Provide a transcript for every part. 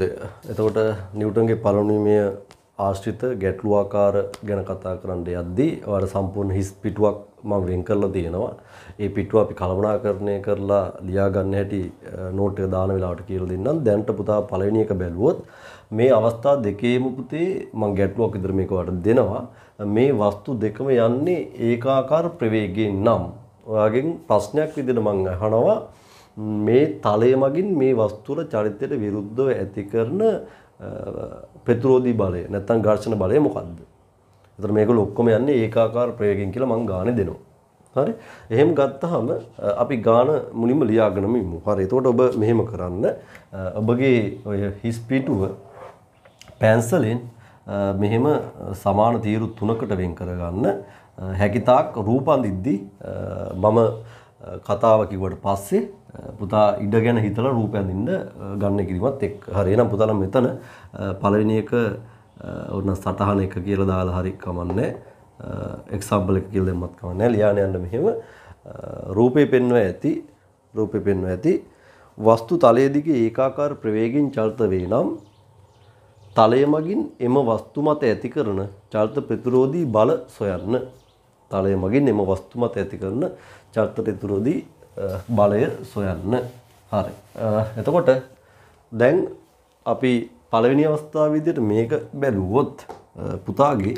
හොඳ එතකොට නිවටන්ගේ පලනීමය ආශ්‍රිත ගැටලුවාකාර ගැන කතා කරන්න යද්දී වට සම්පූර්ණ හිස් පිටුවක් මං වෙන් කරලා තියෙනවා ඒ පිටුව අපි කළමනාකරණය කරලා ලියාගන්න හැටි නෝට්ය දාන වෙලාට කියල දෙන්නම් දැන්ට පුතා පලවෙනි එක බැලුවොත් මේ අවස්ථා දෙකේම පුතේ මං ගැටලුවක් ඉදිර මේකවට දෙනවා මේ වස්තු දෙකම යන්නේ ඒකාකාර ප්‍රවේගෙන් නම් ඔයාගෙන් ප්‍රශ්නයක් විදිහට මං අහනවා මේ තලය මගින් මේ වස්තුවල චරිතයට විරුද්ධව ඇති කරන ප්‍රතිරෝධී බලය නැත්නම් ඝර්ෂණ බලය මොකද්ද? එතන මේගොල්ලෝ ඔක්කොම යන්නේ ඒකාකාර ප්‍රයෝගයෙන් කියලා මම ගානේ දෙනවා. හරි එහෙම ගත්තාම අපි ගාන මුලින්ම ලියාගෙනම ඉමු. හරි. එතකොට ඔබ මෙහෙම කරන්න. ඔබගේ ඔය හිස් පිටුව පැන්සලෙන් මෙහෙම සමාන තීරු තුනකට වෙන් කරගන්න. හැකිතාක් රූපන්දිද්දි මම කතාව කිවට පස්සේ පුතා ඉඩ ගැන හිතල රූපයඳින්ද ගන්න කිරීමත් එක් හරි නම් පුතල මෙතන පලවිනික ඔන්න සටහන එක කියල දාලා හරි කමන්නේ එක්සම්බල එක කිල් දෙමත් කමන්න ලියාන යන්න මෙහෙම රූපය පෙන්ව ඇති රූපය පෙන්ව ඇති වස්තු තලයේදික ඒකාකාර ප්‍රවේගෙන් චල්ත වේ නම් තලය මගින් එම වස්තු මත ඇති කරන චල්ත ප්‍රතිරෝධී බල සොයන්න තලය මගින් එම වස්තු මත ඇති කරන චර්තය තුරදී බලය සොයන්න. හරි. එතකොට දැන් අපි පළවෙනි අවස්ථාව විදිහට මේක බැලුවොත් පුතාගේ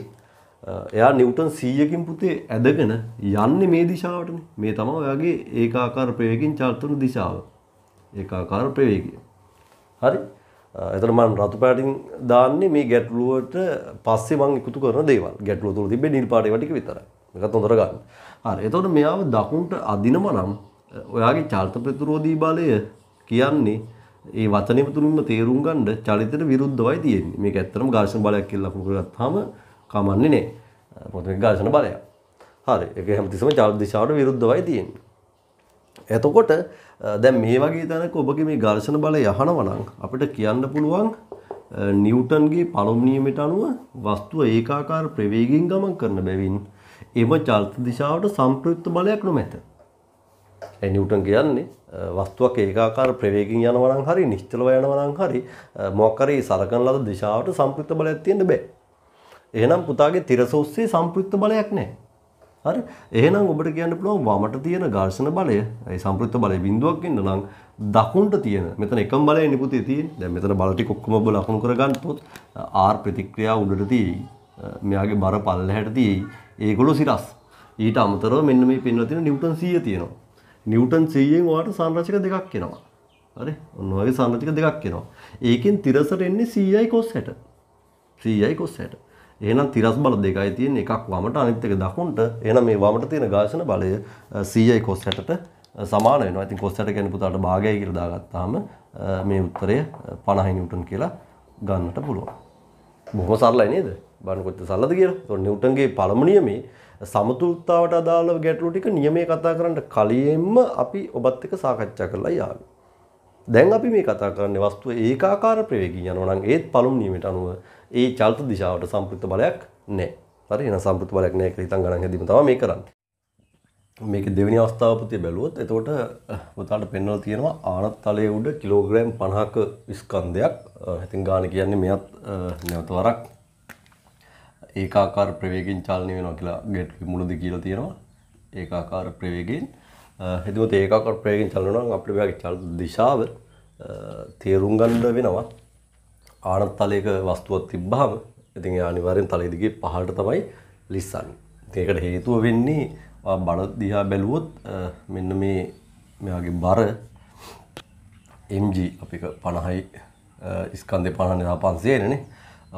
එයා නිව්ටන් 100කින් පුතේ ඇදගෙන යන්නේ මේ දිශාවටනේ. මේ තමයි ඔයාගේ ඒකාකාර ප්‍රවේගකින් චලන දිශාව. ඒකාකාර ප්‍රවේගය. හරි. එතන මම රතු පාටින් දාන්නේ මේ ගැටලුවට පස්සේ මම එකතු කරන දේවල්. ගැටලුව තුල තිබෙන්නේ නිල් පාට ඒවා ටික විතරයි. එකත් හොඳට ගන්න. හරි. එතකොට මෙයාව දකුණට අදිනවා නම් ඔයාගේ චරිත ප්‍රතිරෝධී බලය කියන්නේ ඒ වචනේ තුලින්ම තේරුම් ගන්න චරිතයට විරුද්ධවයි තියෙන්නේ. මේක ඇත්තටම ඝර්ෂණ බලයක් කියලා ලකුණු කරගත්තාම කමන්නේ නැහැ. මොකද මේක ඝර්ෂණ බලයක්. හරි. ඒක හැමතිස්සම චරිත දිශාවට විරුද්ධවයි තියෙන්නේ. එතකොට දැන් මේ වගේ තැනක ඔබගේ මේ ඝර්ෂණ බලය යහනවා නම් අපිට කියන්න පුළුවන් නිව්ටන්ගේ පළමු නියමයට අනුව වස්තුව ඒකාකාර ප්‍රවේගයෙන් ගමන් කරන බැවින් ඒම චලිත දිශාවට සම්ප්‍රයුක්ත බලයක් නොමැත. නිවටන් කියන්නේ වස්තුවක් ඒකාකාර ප්‍රවේගින් යනවනම් හරි නිශ්චලව යනවනම් හරි මොකක් හරි සලකන ලද දිශාවට සම්ප්‍රයුක්ත බලයක් තියෙන්න බෑ. එහෙනම් පුතාගේ තිරස උස්සේ සම්ප්‍රයුක්ත බලයක් නැහැ. හරි එහෙනම් ඔබට කියන්න පුළුවන් වමට තියෙන ඝර්ෂණ බලය ඒ සම්පෘක්ත බලය බිඳුවක් ඉන්න නම් දකුණට තියෙන මෙතන එකම බලය නිපුතේ තියෙන දැන් මෙතන බල ටික ඔක්කොම ඔබ ලකුණු කරගන්නතොත් R ප්‍රතික්‍රියාව උඩට තියෙයි මෙයාගේ බර පල්ලහැට තියෙයි ඒගොල්ලෝ සිරස්. ඊට අමතරව මෙන්න මේ පෙන්වලා තියෙන නිව්ටන් 100 තියෙනවා. නිව්ටන් 100ෙන් ඔයාලට සංරචක දෙකක් එනවා. හරි? ඔන්න ඔයගේ සංරචක දෙකක් එනවා. ඒකෙන් තිරසට එන්නේ 100i cos 60. 100i cos 60. එහෙනම් තිරස් බල දෙකයි තියෙන්නේ එකක් වමට අනිත් එක දකුණට. එහෙනම් මේ වමට තියෙන ඝාතන බලය 100i cos 60ට සමාන වෙනවා. ඉතින් cos 60 කියන්නේ පුතාලට භාගය කියලා දාගත්තාම මේ උත්තරය 50 නිව්ටන් කියලා ගන්නට පුළුවන්. බොහොම සරලයි නේද? බණකොච්ච සල්ලද කියලා. ඒතකොට නිව්ටන්ගේ පළමු නියමේ සමතුලිතතාවට අදාළ ගැටලු ටික නියමයේ කතා කරන්න කලින්ම අපි ඔබත් එක්ක සාකච්ඡා කරලා යාවි. දැන් අපි මේ කතා කරන්නේ වස්තුව ඒකාකාර ප්‍රවේගින් යනවා නම් ඒත් පළමු නියමයට අනුව ඒ චලිත දිශාවට සම්පෘක්ත බලයක් නැහැ. හරි එහෙනම් සම්පෘක්ත බලයක් නැහැ කියලා හිතන් ගණන් හැදීම තමයි මේ කරන්නේ. මේක දෙවනි අවස්ථාව පුතේ බැලුවොත් එතකොට පුතාට පෙන්වලා තියෙනවා ආනත් තලයේ උඩ කිලෝග්‍රෑම් 50ක ස්කන්ධයක්. ඉතින් ගාණ කියන්නේ මෙයත් නැවත වරක් ඒකාකාර ප්‍රවේගෙන් චාලනය වෙනවා කියලා ගැට් මුලද කියලා තියෙනවා ඒකාකාර ප්‍රවේගෙන් හෙදමත ඒකාකාර ප්‍රවේගෙන් චලනවා අපිට ඔයාගේ චලන දිශාව තේරුම් ගන්න වෙනවා ආනත් තලයක වස්තුවක් තිබ්බහම ඉතින් ඒ අනිවාර්යෙන් තලය දිගේ පහළට තමයි ලිස්සන්නේ. ඉතින් ඒකට හේතුව වෙන්නේ බඩ දිහා බැලුවොත් මෙන්න මේ මෙයාගේ බර mg අපික 50යි ස්කන්ධේ 59500 නේ.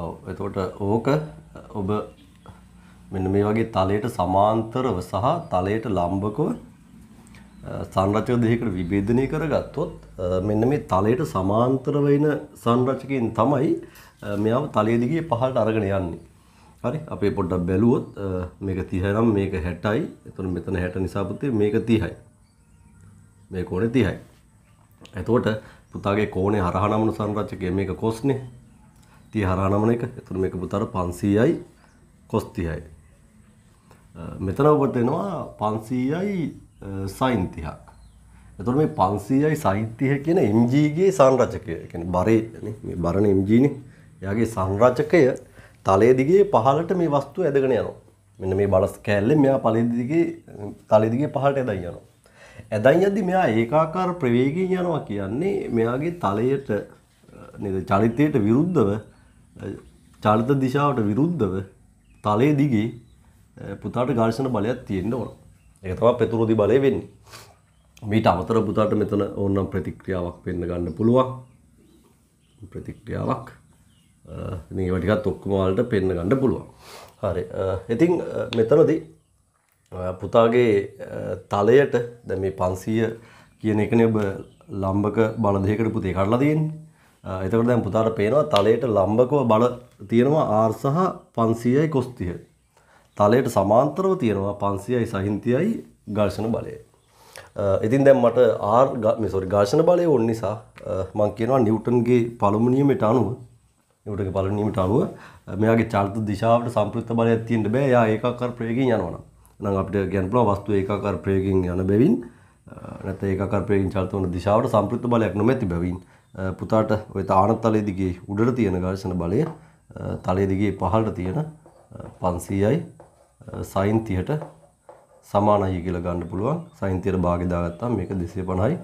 ඔව් එතකොට ඕක ඔබ මෙන්න මේ වගේ තලයට සමාන්තරව සහ තලයට ලම්බකව සංරචක දෙකකට විභේදනය කරගත්තොත් මෙන්න මේ තලයට සමාන්තර වෙන සංරචකයන් තමයි මෙයාව තලයේ දිගේ පහළට අරගෙන යන්නේ. හරි අපි පොඩ්ඩක් බැලුවොත් මේක 30 නම් මේක 60යි. එතකොට මෙතන 60 නිසා පුතේ මේක 30යි. මේ කෝණේ 30යි. එතකොට පුතාගේ කෝණේ හරහා නමන සංරචකය මේක cos නේ. තිය හරානමන එක එතුර මේක පුතර පන්සීයයි කොස්තිහයි. මෙතන ඔබට එනවා පන්සීයයි සයින්තිහක්. එතුර මේ පන්සීයයි සයිතිහ කියන එම්ජීගේ සංරචකය බරේ බරණ එම්ජීනි යාගේ සංරචකය තලේදිගේ පහලට මේ වස්තු ඇදගෙන යනවා. මෙන්න මේ බලස් කෑල්ලෙන් මෙයා පලේදිගේ තලෙදිගේ පහලට ඇදයි යනවා. ඇදයි යද්දි මෙයා ඒකාකාර ප්‍රවේගයෙන් යනවා කියන්නේ මෙයාගේ තලයට නේද චරිතයට විරුද්ධව චලිත දිශාවට විරුද්ධව තලේ දිගේ පුතාට ගර්ශන බලයක් තියෙන්න්න ඕන එක තම පෙතුරෝදි බලය වෙන්නේ මීට අමතර පුතාට මෙතන ඕන්නම් ප්‍රතික්‍රියාවක් පෙන්න්න ගන්න පුළුවන් ප්‍රතික්‍රියාවක් ඒවටිකත් ඔක්කුමවලට පෙන්න්න ගන්න පුළුවන් හරි ඉතිං මෙතනදී පුතාගේ තලයට දැ මේ පන්සීය කියන එකන ඔබ ලම්බක බලදයකට පුතේ කරලා තියන්නේ එතකට දැන් පුතාට පේනවා තලයට ලම්බකව බල තියෙනවා ආර් සහ පන්සීයයි කොස්තිය. තලයට සමාන්තරව තියෙනවා පන්සියයි සහින්තියයි ගර්ශන බලය. ඉතින් දැම් මට ආර්මසොරි ගාශන බලය ඔන්න නිසා මං කියනවා නිවටන්ගේ පළමුනියමට අනුව නිවට පලනීමට අනුව මෙයාගේ චාර්ත දිශාවට සම්පෘත බලය ඇතින්ට බෑ යා ඒකකර ප්‍රයකින් යනවන නම් අපට ගැන්පල වස්තු ඒකකර ප්‍රයකින් යන බැවින් නැත ඒකර ප්‍රයකින් චර්තවන දිශාවට සම්පෘත බලයක් නොමැති බැවින් පුතාට ඔය තානත් තලයේ දිගේ උඩට තියෙන ඝර්ෂණ බලය තලයේ දිගේ පහළට තියෙන 500යි sin 30ට සමානයි කියලා ගන්න පුළුවන්. sin 30 භාගය දාගත්තාම මේක 250යි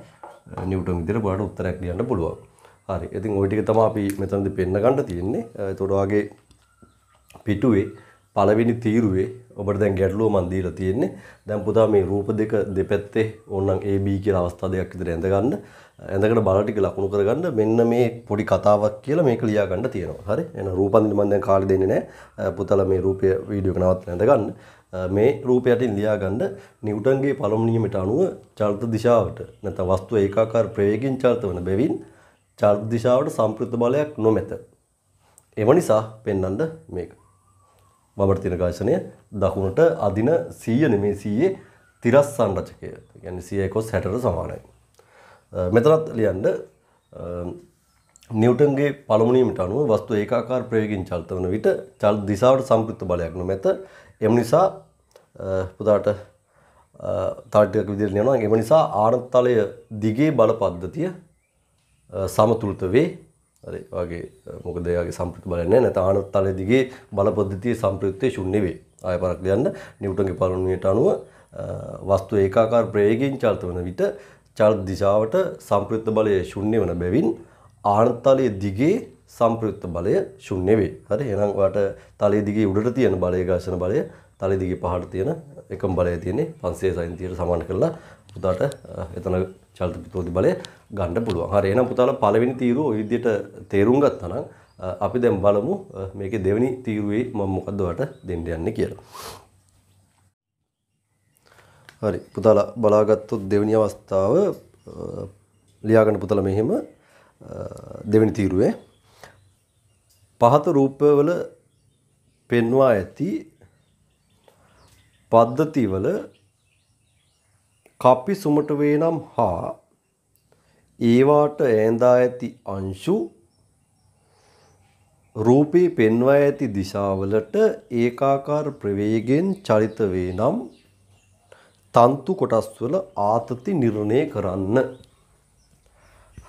නිව්ටන් විදිහට බලන්න උත්තරයක් ලියන්න පුළුවන්. හරි. ඉතින් ওই ටික තමයි අපි මෙතනදී පෙන්න ගන්න තියෙන්නේ. ඒතකොට වාගේ පිටුවේ පළවෙනි තීරුවේ ඔබට දැන් ගැටලුව මන් දීලා තියෙන්නේ. දැන් පුතා මේ රූප දෙක දෙපැත්තේ ඕනනම් AB කියලා අවස්ථා දෙකක් විතර ඇඳ ගන්න. ඇඳකට බලටික ලකුණු කරගන්න මෙන්න මේ පොඩි කතාවක් කියලා මේක ලියා ගන්න තියෙනවා. හරි. එහෙනම් රූපන්දින මම දැන් කාලේ දෙන්නේ නැහැ. පුතලා මේ රූපය වීඩියෝ එක නවත්ලා ඇඳ ගන්න. මේ රූපයටින් ලියා ගන්න නිව්ටන්ගේ පළමු නියමයට අනුව චලිත දිශාවට නැත්නම් වස්තුව ඒකාකාර ප්‍රවේගයෙන් චලිත වන බැවින් චලිත දිශාවට සම්ප්‍රයුක්ත බලයක් නොමැත. එම නිසා පෙන්වන්න මේක. වමට තියෙන ඝර්ෂණය දකුණට අදින 100 නෙමේ 100 තිරස් සංරචකය. කියන්නේ 100 කොස් 60ට සමානයි. මෙතනත් ලියන්න නිියවටන්ගේ පළමුනීමට අනුව වස්තු ඒකාකාර ප්‍රයෝගින් චල්ත වන විට චල් දිසාවට සංකෘත බලයක් නොමැත එම නිසා පුදාට තාටක විදිර යනවා එම නිසා ආනත්තලය දිගේ බල පද්ධතිය සමතුළත වේ වගේ මොක දෙයාගේ සම්පෘති බලන්නේ නැත ආනත්තලය දිගේ බලපද්ධතිය සම්පෘත්තය ශුන්නේ වේ ආය පරක් දෙයන්න නිවටන්ගේ පලනුවයට අනුව වස්තු ඒකාකාර ප්‍රයෝගින් චල්ත වන විට චලන දිශාවට සම්ප්‍රයුක්ත බලය ශුන්‍ය වන බැවින් ආනතලයේ දිගේ සම්ප්‍රයුක්ත බලය ශුන්‍ය වේ. හරි එහෙනම් ඔයාට තලයේ දිගේ උඩට තියෙන බලය ඝර්ෂණ බලය තලයේ දිගේ පහළට තියෙන එකම බලය තියෙන්නේ 500 sin θ සමාන කරලා පුතාට එතන චලිත ප්‍රතිෝධි බලය ගන්න පුළුවන්. හරි එහෙනම් පුතාලා පළවෙනි තීරුව ওই විදිහට තේරුම් ගත්තා නම් අපි දැන් බලමු මේකේ දෙවෙනි තීරුවේ මම මොකද්ද ඔයාලට දෙන්න යන්නේ කියලා. හරි පුතාලා බලාගත්තොත් දෙවෙනි අවස්ථාව ලියාගන්න පුතලා මෙහෙම දෙවෙනි තීරුවේ පහත රූපවල පෙන්වා ඇති පද්ධතිවල කපි සුමට වේනම් හා ඒවාට ඈඳා ඇති අංශු රූපේ පෙන්වා ඇති දිශාවලට ඒකාකාර ප්‍රවේගයෙන් චරිත වේනම් තන්තු කොටස් වල ආතති නිර්ණය කරන්න.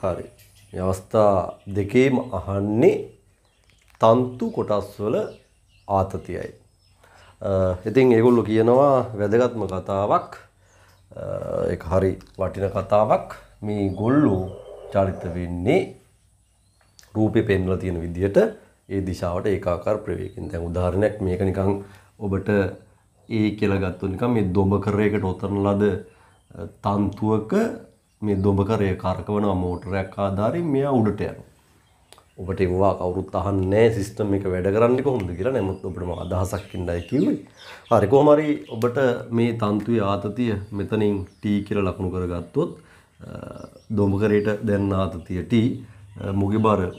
හරි. මේ අවස්ථා දෙකේම අහන්නේ තන්තු කොටස් වල ආතතියයි. ඉතින් ඒගොල්ලෝ කියනවා වැදගත්ම කතාවක් ඒක හරි වටින කතාවක් මේ ගොල්ලෝ චරිත වෙන්නේ රූපේ පෙන්වලා තියෙන විදිහට ඒ දිශාවට ඒකාකාර ප්‍රවේගකින්. දැන් උදාහරණයක් මේක නිකන් ඔබට ඒ කියලා ගත්තොත් නිකන් මේ දොඹකරයකට ඔතන ලද තන්තුවක මේ දොඹකරය කරකවනවා මෝටරයක් ආධාරින් මෙයා උඩට යනවා. ඔබට ඒවා කවුරුත් අහන්නේ නැහැ සිස්ටම් එක වැඩ කරන්නේ කොහොමද කියලා. නමුත් ඔබට මම අදහසක් ඉන්නයි කිව්වේ. හරි කොහොම හරි ඔබට මේ තන්තුවේ ආතතිය මෙතනින් T කියලා ලකුණු කරගත්තොත් දොඹකරයට දැන් ආතතිය T මුගේ බර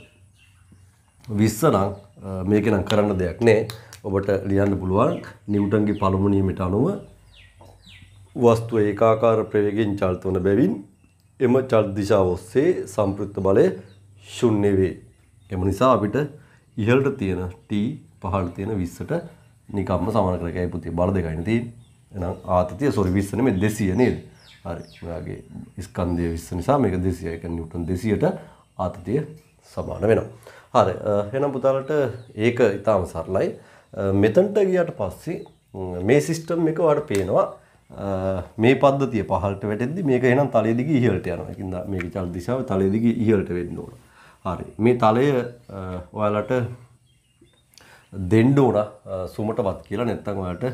20 නම් මේක නම් කරන්න දෙයක් නැහැ. ඔබට ලියන්න පුළුවන් නිව්ටන්ගේ පළමු නියමයට අනුව වස්තුව ඒකාකාර ප්‍රවේගයෙන් චලිත වන බැවින් එම චලිත දිශාව ඔස්සේ සම්පෘක්ත බලය ශුන්‍ය වේ. එම නිසා අපිට ඉහළට තියෙන t පහළට තියෙන 20ට නිකම්ම සමාන කරලා ගියයි පුතේ බල දෙකයිනේ තියෙන්නේ. එහෙනම් ආතතිය sorry 20 නෙමෙයි 200 නේද? හරි. ඔයාගේ ස්කන්ධය 20 නිසා මේක 200. ඒ කියන්නේ නිව්ටන් 200ට ආතතිය සමාන වෙනවා. හරි. එහෙනම් පුතාලට ඒක ඊටාම සරලයි. මෙතන්ට ගියට පස්සේ මේ සිිස්ටම් එක වට පේනවා මේ පද්ධතිය පහට වැටෙදදි මේක එනම් තලේදිග ඉහලට යන එකද මේ චල් දිශාව තලේදිග ඉහලට වෙන්න ඕන හරි මේ තලය ඔයාලට දෙන්ඩෝන සුමට වත් කියලා නැත්තං ඔයාට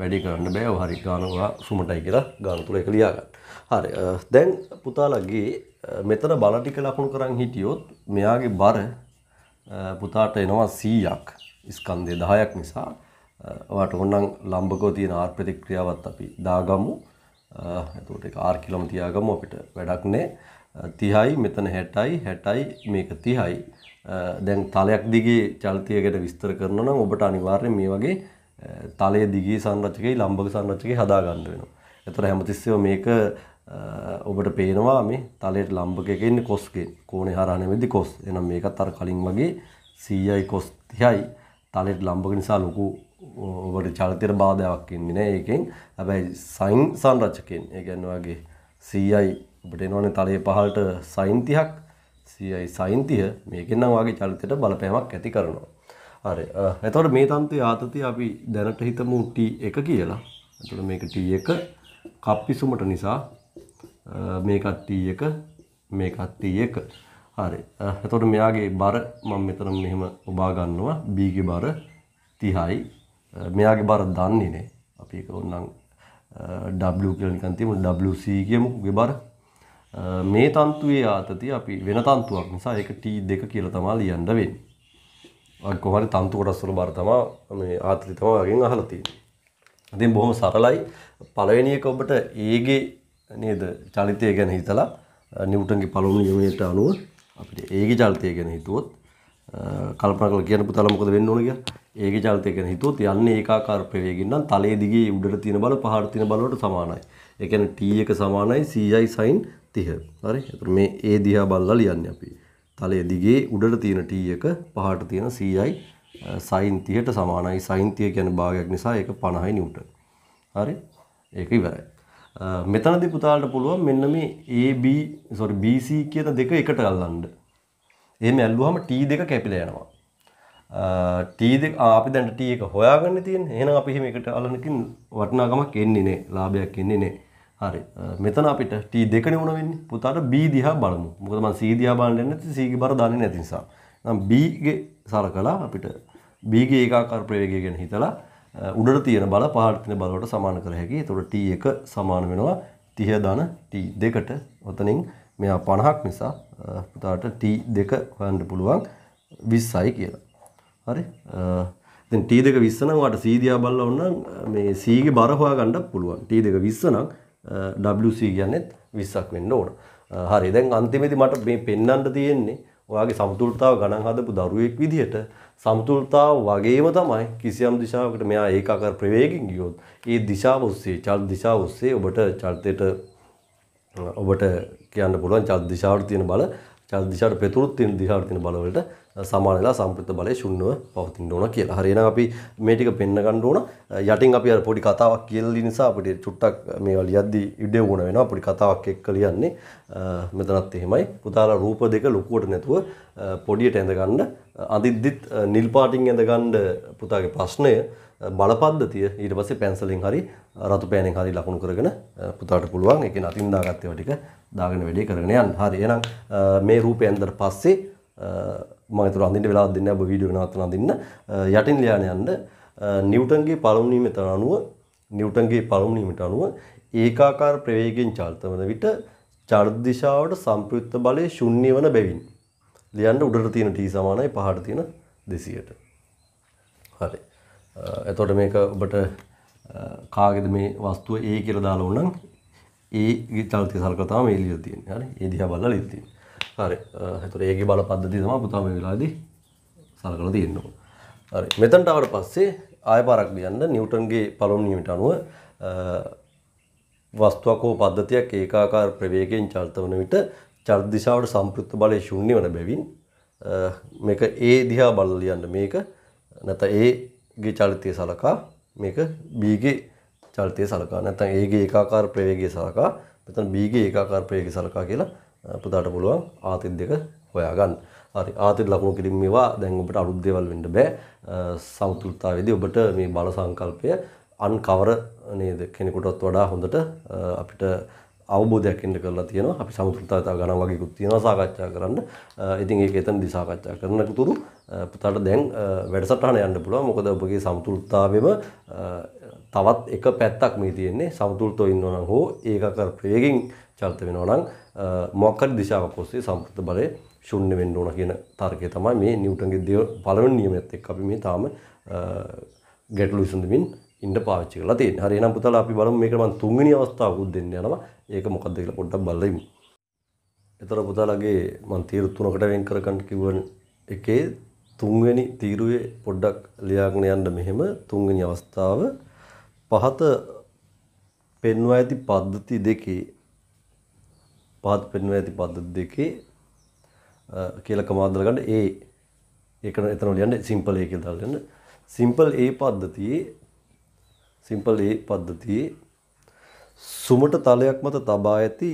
වැඩි කරන්න බෑ හරි ගානවා සුමටයි කියලා ගානතුර එක ලියාගන්න හරි දැන් පුතාලගේ මෙතන බලටික ලකුණු කරන්න හිටියොත් මෙයාගේ බර පුතාට එනවා සීයක් ස්කන්දය දහයක් නිසා ඔට ඔන්නම් ලම්බකෝ තියෙන ආර් ප්‍රතික්‍රියාවත් අපි දාගමු ඇතුට එක ආර් කිලම තියාගම අපිට වැඩක් නෑ තිහයි මෙතන හැටයි හැටයි මේක තිහයි දැන් තලයක් දිගේ චල්තියකට විස්තර කරන නම් ඔබට අනිවාර්ය මේ වගේ තලය දිගේ සංරචකයි ලම්බක සංරචකය හදාගන්න වෙනවා එතර හැමතිස්සව මේක ඔබට පේනවා මේ තලයට ලම්බක එකෙන්නේ කොස්ගේ කෝනේ හරහනෙමෙදි කොස් එනම් මේකත් අර කලින් වගේ සීයයි කොස් තිහයි තලෙට ලම්බග නිසා ලොකු ඔබට චරිතයට බාධයක් එන්නේ නෑ ඒකෙන් හැබැයි සයින් සංරචකෙන් ඒ කියන්නේ වගේ CI ඔබට එනවනේ තලයේ පහළට සයින් 30ක් CI සයින් 30 මේකෙන් නම් වගේ චරිතයට බලපෑමක් ඇති කරනවා. හරි. එතකොට මේ තන්ත්‍රයේ ආතතිය අපි දැනට හිතමු T1 කියලා. එතකොට මේක T1 කප්පිසුමට නිසා මේකත් T1 මේකත් T1 හරි. එතකොට මෙයාගේ බර මම මෙතන මෙහෙම ඔබා ගන්නවා. B ගේ බර 30යි. මෙයාගේ බර දන්නේ නැහැ. අපි ඒක ඕනනම් W කියලා නිකන් තියමු WC කියමු ගේ බර. මේ තන්තුවේ ආතතිය අපි වෙන තන්තුවක් නිසා ඒක T2 කියලා තමයි ලියන්න වෙන්නේ. කොහොමද තන්තු කොටස් වල බර තමයි මේ ආතතිය තමයි වගෙන් අහලා තියෙන්නේ. ඉතින් බොහොම සරලයි. පළවෙනි එක ඔබට ඒගේ නේද චලිතය ගැන හිතලා නිව්ටන්ගේ පළවෙනි නියමයට අනුව අපිට ඒගේ චරිතය ගැන හිතුවොත් කල්පනා කරලා කියන්න පුතාලා මොකද වෙන්න ඕන කියලා. ඒකේ චලිතය ගැන හිතුවොත් යන්නේ ඒකාකාර ප්‍රවේගයෙන් නම් තලයේ දිගේ උඩට තියෙන බල පහළට තියෙන බල වලට සමානයි. ඒ කියන්නේ t එක සමානයි ci sin 30. හරි? ඒතර මේ a දිහා බලලා ලියන්නේ අපි. තලයේ දිගේ උඩට තියෙන t එක පහළට තියෙන ci sin 30ට සමානයි. sin 30 කියන්නේ භාගයක් නිසා ඒක 50යි නිව්ටන්. හරි? ඒක ඉවරයි. මෙතනදි පුතාලට පුළුවන් මෙන්න මේ AB sorry BC කියන දෙක එකට අල්ලන්න. එහෙම ඇල්ලුවාම T දෙක කැපිලා යනවා. T දෙක අපි දැන් T එක හොයාගන්න තියෙන්නේ. එහෙනම් අපි එහෙම එකට අල්ලනකින් වටිනාකමක් එන්නේ නැහැ. ලාභයක් එන්නේ නැහැ. හරි. මෙතන අපිට T දෙකනේ වුණ වෙන්නේ. පුතාට B දිහා බලමු. මොකද මම C දිහා බලන්න යන්නේ නැති C ගේ බර දන්නේ නැති නිසා. නම් B ගේ සරකලා අපිට B ගේ ඒකාකාර ප්‍රවේගය ගැන හිතලා උඩට තියෙන බල පහට තියෙන බලවට සමාන කර හැකියි. එතකොට t එක සමාන වෙනවා 30 ධන t2ට. ඔතනින් මෙයා 50ක් නිසා පුතාට t2 හොයන්න පුළුවන් 20යි කියලා. හරි? දැන් t2 20 නම් ඔයාලට c දිහා බලලා වුණා මේ c ගේ බර හොයාගන්න පුළුවන්. t2 20 නම් wc කියන්නේත් 20ක් වෙන්න ඕන. හරි. දැන් අන්තිමේදී මට මේ පෙන්වන්න තියෙන්නේ ඔයාගේ සමතුල්තාව ගණන් හදපු දරුවෙක් විදිහට සමතුල්තාව වගේම තමයි කිසියම් දිශාවකට මෙයා ඒකාකාර ප්‍රවේගකින් ගියොත් ඒ දිශාව ඔස්සේ චල් දිශාව ඔස්සේ ඔබට චරිතයට ඔබට කියන්න පුළුවන් චල් දිශාවට තියෙන බල දිශාට පෙතුරුත් තියෙන දිශාට තියෙන බලවලට සමාන වෙලා සම්ප්‍රිත බලය ශුන්‍යව පවතින්න ඕන කියලා. හරියනම් අපි මේ ටික පෙන්න ගන්න ඕන. යටින් අපි අර පොඩි කතාවක් කියලා නිසා අපිට චුට්ටක් මේවා ලියද්දී ඉඩ වුණ වෙනවා. පොඩි කතාවක් එක්ක ලියන්නේ. මෙතනත් එහෙමයි. පුතාලා රූප දෙක ලොකුවට නැතුව පොඩියට ඇඳ ගන්න. අඳිද්දිත් නිල් පාටින් ඇඳ ගන්න පුතාගේ ප්‍රශ්නය බලපද්ධතිය ඊට පස්සේ පැන්සලෙන් හරි රතු පෑනෙන් හරි ලකුණු කරගෙන පුතාට පුළුවන් ඒක නතින් දාගත්තේ ටික දාගෙන වැඩේ කරගෙන යන්න. හරි. එහෙනම් මේ රූපය ඇඳලා පස්සේ මම ඒතර අඳින්න වෙලාවක් දෙන්නේ ඔබ වීඩියෝ නවත්තන අඳින්න. යටින් ලියාන යන්න නිව්ටන්ගේ පළමු නියමයට අනුව නිව්ටන්ගේ පළමු නියමයට අනුව ඒකාකාර ප්‍රවේගයෙන් චලිත වන විට චලිත දිශාවට සම්ප්‍රයුක්ත බලය ශුන්‍ය වන බැවින් ලියන්න උඩට තියෙන t සමානයි පහට තියෙන 200ට. හරි. එතකොට මේක ඔබට කාගෙද මේ වස්තුව ඒ කියලා දාලා උනම් ඒ චලිතය සලකලා තමයි මේ ලියලා තියෙන්නේ. හරි. ඒ දිහා බලලා ලියලා තියෙන්නේ. හරි. එතකොට ඒකේ බල පද්ධතිය තමයි පුතා මේ වෙලාවේදී සලකලා තියෙන්නේ. හරි. මෙතනට ආවට පස්සේ ආය පාරක් ලියන්න නිව්ටන්ගේ පළවෙනි නියමයට අනුව වස්තුවක් හෝ පද්ධතියක් ඒකාකාර ප්‍රවේගයෙන් චලිත වන විට චලිත දිශාවට සම්පෘක්ත බලය ශුන්‍ය වන බැවින් මේක ඒ දිහා බලලා ලියන්න මේක නැත්නම් ඒ ගේ චලිතය සලකා මේක බීගේ චලිතය සලකා නැත්නම් ඒගේ ඒකාකාර ප්‍රවේගය සලකා මෙතන බීගේ ඒකාකාර ප්‍රවේගය සලකා කියලා පුතාට පුළුවන් ආතින් දෙක හොයාගන්න. හරි ආතින් ලකුණු කිරීම මේවා දැන් ඔබට අලුත් දේවල් වෙන්න බෑ. සමතුලිතතාවයේදී ඔබට මේ බල සංකල්පය අන්කවර නේද කෙනෙකුටත් වඩා හොඳට අපිට අවබෝධයක් එන්න කරලා තියෙනවා අපි සමුෘතාතා ගණන් වගේකුත් තියෙනවා සාකච්ඡා කරන්න ඉතින් ඒක එතනදී සාකච්ඡා කරනතුරු පුතාට දැන් වැඩසටහන යන්න පුළුවන් මොකද ඔබගේ සමතුලිතතාවෙම තවත් එක පැත්තක් මේ තියෙන්නේ සමතුලිතව ඉන්නවා නම් හෝ ඒකකර ප්‍රවේගින් චලිත වෙනවා නම් මොකක් හරි දිශාවක් ඔස්සේ සම්පූර්ණ බලය ශුන්‍ය වෙන්න ඕන කියන තර්කය තමයි මේ නිව්ටන්ගේ දේව පළවෙනි නියමයත් එක්ක අපි මේ තාම ගැටලු විසඳමින් ඉන්න පාවිච්චි කරලා තියෙන්නේ. හරි එහෙනම් පුතාලා අපි බලමු මේකට මම තුන්වෙනි අවස්ථාවකුත් දෙන්න යනවා. ඒක මොකක්ද කියලා පොඩ්ඩක් බලලා ඉමු. එතකොට පුතාලගේ මම තීරු තුනකට වෙන් කරගන්න කිව්වන එකේ තුන්වෙනි තීරුවේ පොඩ්ඩක් ලියාගෙන යන්න මෙහෙම තුන්වෙනි අවස්ථාව පහත පෙන්වා ඇති පද්ධති දෙකේ පහත පෙන්වා ඇති පද්ධති දෙකේ කියලා කමාදලා ගන්න ඒ ඒකන එතන ලියන්න සිම්පල් ඒ කියලා දාලා ලියන්න සිම්පල් ඒ පද්ධතියේ සිම්පල් ඒ පද්ධතියේ සුමට තලයක් මත තබා ඇති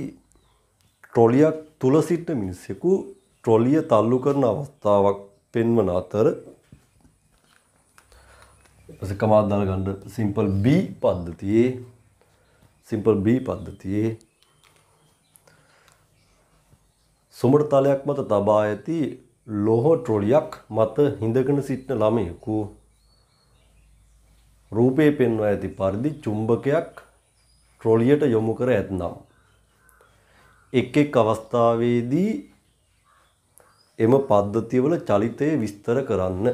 ට්‍රොලියක් තුල සිටින මිනිසෙකු ට්‍රොලිය තල්ලු කරන අවස්ථාවක් පෙන්වන අතර සකමාත් දාගන්න සිම්පල් B පද්ධතියේ සිම්පල් B පද්ධතියේ සුමට තලයක් මත තබා ඇති ලෝහ ට්‍රොලියක් මත හිඳගෙන සිටින ළමයෙකු රූපේ පෙන්වා ඇති පරිදි චුම්බකයක් ට්‍රොලියට යොමු කර ඇතනම් එක් එක් අවස්ථාවේදී එම පද්ධතිවල චලිතය විස්තර කරන්න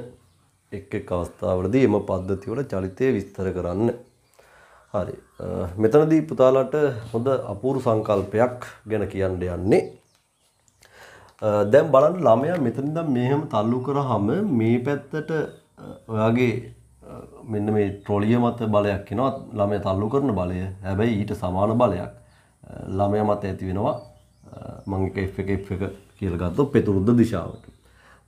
එක් එක් අවස්ථාවලදී එම පද්ධතිවල චලිතය විස්තර කරන්න හරි මෙතනදී පුතාලට හොඳ අපූරු සංකල්පයක් ගැන කියන්න යන්නේ දැන් බලන්න ළමයා මෙතනින් දැන් මෙහෙම තල්ලු කරාම මේ පැත්තට ඔයාගේ මෙන්න මේ ට්‍රොලිය මත බලයක් එනවා ළමය තල්ලු කරන බලය හැබැයි ඊට සමාන බලයක් ළමය මත ඇති වෙනවා මං එක එෆ් එක එෆ් එක කියලා ගත්තොත් පෙතුරුද්ද දිශාවට.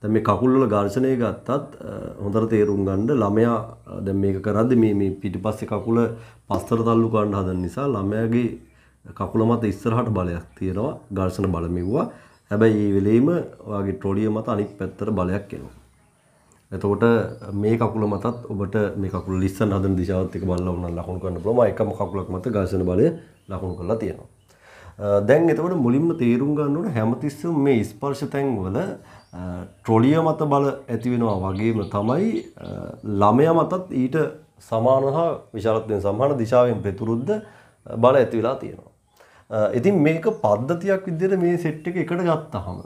දැන් මේ කකුල් වල ඝර්ෂණය ගත්තත් හොඳට තේරුම් ගන්න ළමයා දැන් මේක කරද්දි මේ මේ පිටිපස්සේ කකුල පස්සට තල්ලු කරන්න හදන නිසා ළමයාගේ කකුල මත ඉස්සරහට බලයක් තියෙනවා ඝර්ෂණ බල මෙව්වා. හැබැයි මේ වෙලෙම ඔයාගේ ට්‍රොලිය මත අනිත් පැත්තට බලයක් එනවා. එතකොට මේ කකුල මතත් ඔබට මේ කකුල ලිස්සන් හදන දිශාවත් එක බලලා උනන් ලකුණු කරන්න පුළුවන් එකම කකුලක් මත ඝර්ෂණ බලය ලකුණු කරලා තියෙනවා දැන් එතකොට මුලින්ම තේරුම් ගන්න ඕන හැමතිස්සෙම මේ ස්පර්ශ තැන්වල ට්‍රොලිය මත බල ඇති වෙනවා වගේම තමයි ළමයා මතත් ඊට සමාන හා විශාලත්වයෙන් සමාන දිශාවෙන් ප්‍රතිවිරුද්ධ බල ඇති වෙලා තියෙනවා. ඉතින් මේක පද්ධතියක් විදිහට මේ සෙට් එක එකට ගත්තාම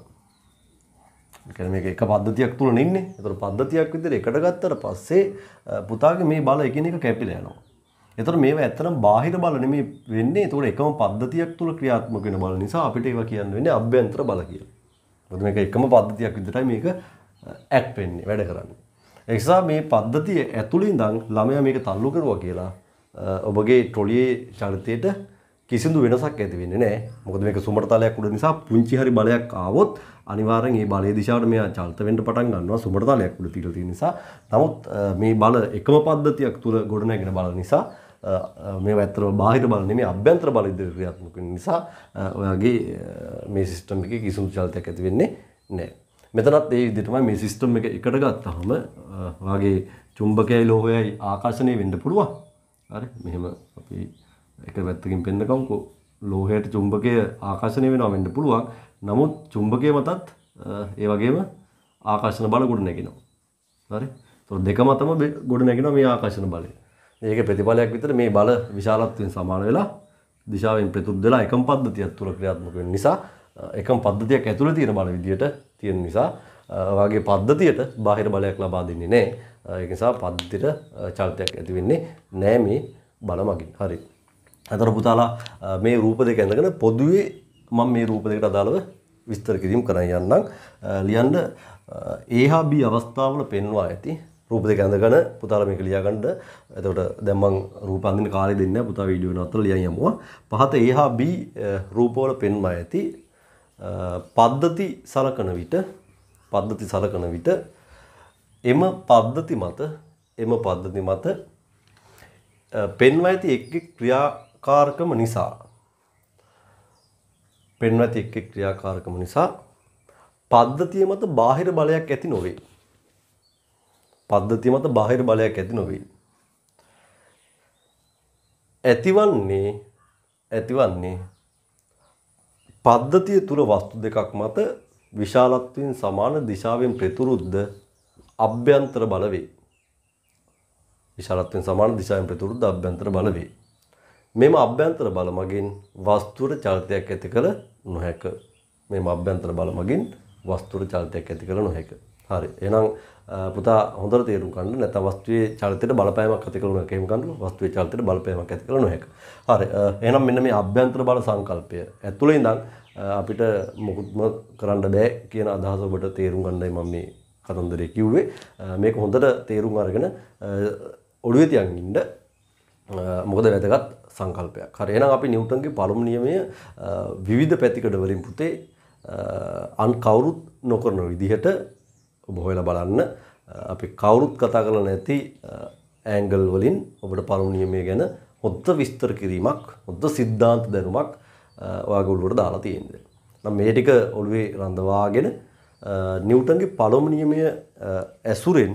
එකන මේ එක පද්ධතියක් තුළ නින්නේ එතුර පද්ධතියක් විදිර එකට ගත්තර පස්සේ පුතාගේ මේ බල එකන එක කැපිල යනවා. එතර මේ ඇත්තනම් බාහිර බල නෙමේ වෙන්නේ තුර එකම පද්ධතියක් තුළ ක්‍රියාත්මකෙන බල නිසා අපිට ඒව කියන්න වෙන අභ්‍යන්ත්‍ර බල කිය. ො මේ එකම පද්ධතියක් විදිරයි මේක ඇත් පෙන්නේ වැඩ කරන්න. එක්සා මේ පද්ධතිය ඇතුළින් දං ළමය මේක තල්ලු කරුව කියලා ඔබගේ ටොලියේ චරිතයට කිසිදු වෙනසක් ඇති වෙන්නේ නැහැ. මොකද මේක සුමටතලයක් උඩ නිසා පුංචි හරි බලයක් ආවොත් අනිවාර්යෙන් ඒ බලයේ දිශාවට මෙයා චලිත වෙන්න පටන් ගන්නවා සුමටතලයක් උඩ තියලා තියෙන නිසා. නමුත් මේ බල එකම පද්ධතියක් තුල ගොඩනැගෙන බල නිසා මේ ඇත්තම බාහිර බල නෙමෙයි අභ්‍යන්තර බල ඉදිරියට ක්‍රියාත්මක වෙන නිසා ඔයාගේ මේ සිස්ටම් එකේ කිසිදු චලිතයක් ඇති වෙන්නේ නැහැ. මෙතනත් ඒ විදිහටමයි මේ සිස්ටම් එක එකට ගත්තාම ඔයාගේ චුම්බකයයි ලෝහයයි ආකර්ෂණය වෙන්න පුළුවන්. හරි මෙහෙම අපි එක පැත්තකින් පෙන්න්නකම්කෝ ලෝහයට චුම්භකය ආකර්ශණය වෙනවා වෙන්න පුළුවන් නමුත් චුම්භකය මතත් ඒ වගේම ආකර්ශණ බල ගොඩ නැගෙනවා හරි තො දෙක මතම ගොඩ නැගෙන මේ ආකර්ශණ බලය ඒක ප්‍රතිඵලයක් විතර මේ බල විශාලත්වයෙන් සමාන වෙලා දිශාවෙන් ප්‍රතුත් වෙලා එකම් පද්ධතියක් තුළ ක්‍රියාත්මක වෙන නිසා එකම් පද්ධතියක් ඇතුළ තියෙන බල විදියට තියෙන නිසා වගේ පද්ධතියට බාහිර බලයක් ලබා දෙන්නේ නෑ ඒ නිසා පද්ධතියට චරිතයක් ඇති වෙන්නේ නෑ මේ බල මගින් හරි අතර පුතාලා මේ රූප දෙක ඇඳගෙන පොදුවේ මම මේ රූප දෙකට අදාළව විස්තර කිරීම කරන්න යන්නම් ලියන්න ඒහා බී අවස්ථාවල පෙන්වා ඇති රූප දෙක ඇඳගෙන පුතාලා මේක ලියාගන්න එතකොට දැන් මම රූප අඳින්න කාලේ දෙන්නේ නැහැ පුතා වීඩියෝ වෙනවත්තර ලියන් යමුවා පහත ඒහා බී රූපවල පෙන්වා ඇති පද්ධති සලකන විට පද්ධති සලකන විට එම පද්ධති මත එම පද්ධති මත පෙන්වා ඇති එක් ක්‍රියා ක්‍රියාකාරකම නිසා පෙන්වති එක්ක ක්‍රියාකාරකම නිසා පද්ධතිය මත බාහිර බලයක් ඇති නොවේ. පද්ධතිය මත බාහිර බලයක් ඇති නොවේ. ඇතිවන්නේ ඇතිවන්නේ පද්ධතිය තුල වස්තු දෙකක් මත විශාලත්වයෙන් සමාන දිශාවෙන් ප්‍රතිවිරුද්ධ අභ්‍යන්තර බලවේ. විශාලත්වයෙන් සමාන දිශාවෙන් ප්‍රතිවිරුද්ධ අභ්‍යන්තර බලවේ. මෙම අභ්‍යන්තර බල මගින් වස්තුවට චලිතයක් ඇති කළ නොහැක. මෙම අභ්‍යන්තර බල මගින් වස්තුවට චලිතයක් ඇති කළ නොහැක. හරි. එහෙනම් පුතා හොඳට තේරුම් ගන්න නැත්නම් වස්තුවේ චලිතයට බලපෑමක් ඇති කළ නොහැක. එහෙම ගන්න වස්තුවේ චලිතයට බලපෑමක් ඇති කළ නොහැක. හරි. එහෙනම් මෙන්න මේ අභ්‍යන්තර බල සංකල්පය ඇතුළේ ඉඳන් අපිට මොකුත්ම කරන්න බෑ කියන අදහස ඔබට තේරුම් ගන්නයි මම මේ කතන්දරය කිව්වේ. මේක හොඳට තේරුම් අරගෙන ඔළුවේ තියන් ඉන්න මොකද වැදගත් සංකල්පයක්. හරි එහෙනම් අපි නිව්ටන්ගේ පළමු නියමය විවිධ පැතිකඩ වලින් පුතේ අන් කවුරුත් නොකරන විදිහට ඔබ හොයලා බලන්න අපි කවුරුත් කතා කරලා නැති ඇන්ගල් වලින් ඔබට පළමු නියමය ගැන හොද්ද විස්තර කිරීමක් හොද්ද සිද්ධාන්ත දැනුමක් ඔයාගොල්ලොට දාලා තියෙන්නේ. නම් මේ ටික ඔළුවේ රඳවාගෙන නිව්ටන්ගේ පළමු නියමය ඇසුරෙන්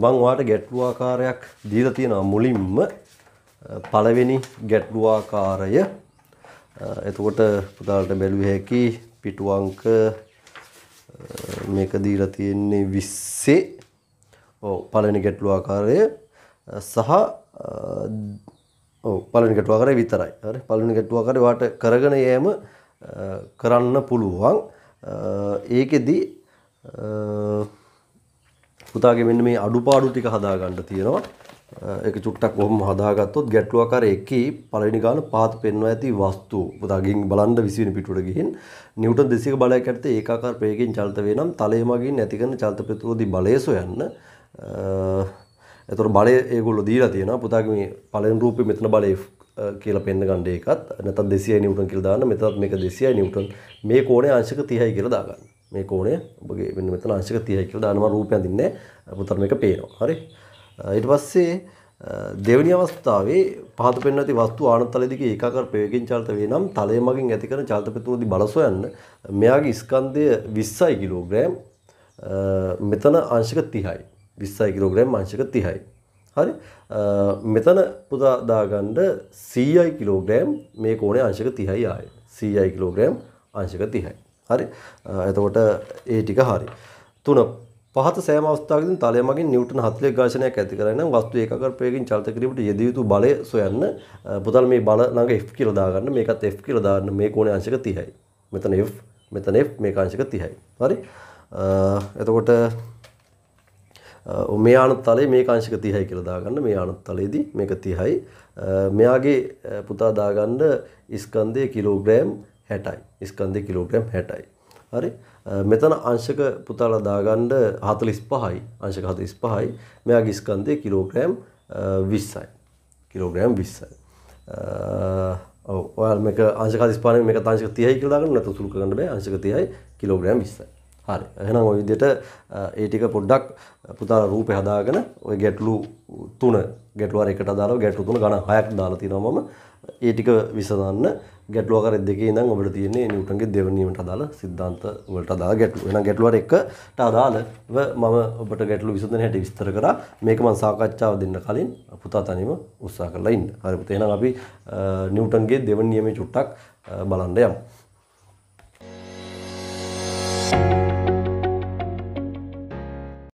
මං ඔයාලට ගැටලු ආකාරයක් දීලා තියෙනවා මුලින්ම පළවෙනි ගැටලුවාකාරය එතකොට පුතාලට බැලුව හැකි පිටු අංක මේක දීලා තියෙන්නේ 20 ඔව් පළවෙනි ගැටලුවාකාරය සහ ඔව් පළවෙනි ගැටලුවාකාරය විතරයි හරි පළවෙනි ගැටලුවාකාරය වාට කරගෙන යෑම කරන්න පුළුවන් ඒකෙදි පුතාගේ මෙන්න මේ අඩුපාඩු ටික හදාගන්න තියෙනවා එක චුට්ටක් ඔහොම හදාගත්තොත් ගැටලුවක් අර එකේ පළවෙනි ගාන පාත් පෙන්වා ඇති වස්තු පුතාගෙන් බලන්න 20 වෙනි පිටුවට ගිහින් නිව්ටන් 200ක බලයක් ඇත්තේ ඒකාකාර ප්‍රවේගයෙන් චලිත වේ නම් තලයේ මගින් ඇති කරන චලිත ප්‍රතිරෝධී බලය සොයන්න එතකොට බලය ඒගොල්ලෝ දීලා තියෙනවා පුතාගේ මේ පළවෙනි රූපේ මෙතන බලය කියලා පෙන්න ගන්න එකත් නැත්නම් 200යි නිව්ටන් කියලා දාන්න මෙතනත් මේක 200යි නිව්ටන් මේ කෝණය අංශක 30යි කියලා දාගන්න මේ කෝණය ඔබගේ මෙන්න මෙතන අංශක 30යි කියලා දානවා රූපය අඳින්නේ පුතර මේක පේනවා හරි ඊට පස්සේ දෙවනි අවස්ථාවේ පහත පෙන්වන ඇති වස්තු ආනතල දිගේ ඒකාකාර ප්‍රවේගයෙන් චලිත වේ නම් තලය මගින් ඇති කරන චලිත ප්‍රතිරෝධි බල සොයන්න මෙයාගේ ස්කන්ධය 20යි කිලෝග්‍රෑම් මෙතන අංශක 30යි 20යි කිලෝග්‍රෑම් අංශක 30යි හරි මෙතන පුතා දාගන්න 100යි කිලෝග්‍රෑම් මේ කෝණේ අංශක 30යි ආයේ 100යි කිලෝග්‍රෑම් අංශක 30යි හරි එතකොට ඒ ටික හරි තුන පහත සෑම අවස්ථාවකදී තලය මගින් නිව්ටන් 40 ඝාතනයක් ඇති කරගෙන නම් වස්තු ඒකාකාරපයකින් චලිත කිරීමට යෙදිය යුතු බලය සොයන්න පුතල් මේ බල ළඟ F කියලා දාගන්න මේකත් F කියලා දාන්න මේ කෝණේ අංශක 30යි මෙතන F මෙතන F මේක අංශක 30යි හරි එතකොට මේ ආනත් තලයේ මේ අංශක 30යි කියලා දාගන්න මේ ආනත් තලයේදී මේක 30යි මෙයාගේ පුතා දාගන්න ස්කන්ධයේ කිලෝග්‍රෑම් 60යි ස්කන්ධයේ කිලෝග්‍රෑම් 60යි හරි මෙතන අංශක පුතාලා දාගන්න 45යි අංශක 45යි මෙයාගේ ස්කන්ධය කිලෝග්‍රෑම් 20යි කිලෝග්‍රෑම් 20යි ඔව් ඔයාලා මේක අංශක 45 මේක අංශක 30යි කියලා දාගන්න නැත්නම් සුළු කරගන්න බෑ අංශක 30යි කිලෝග්‍රෑම් 20යි හරි එහෙනම් ওই විදිහට ඒ ටික පොඩ්ඩක් පුතාලා රූපේ හදාගෙන ওই ගැටලු තුන ගැටලු අර එකට අදාළව ගැටලු තුන ගණන් හයක් දාලා තිනවා මම ඒ ටික විසඳන්න ගැටලු ආකාර දෙකේ ඉඳන් ඔබට තියෙන්නේ නිව්ටන්ගේ දෙවන නියමයට අදාළ සිද්ධාන්ත වලට අදාළ ගැටලු. එහෙනම් ගැටලු අර එකට අදාළව මම ඔබට ගැටලු විසඳන හැටි විස්තර කරා. මේක මම සාකච්ඡාව දෙන්න කලින් පුතා තනියම උත්සාහ කරලා ඉන්න. හරි පුතේ එහෙනම් අපි නිව්ටන්ගේ දෙවන නියමයේ චුට්ටක් බලන්න යමු.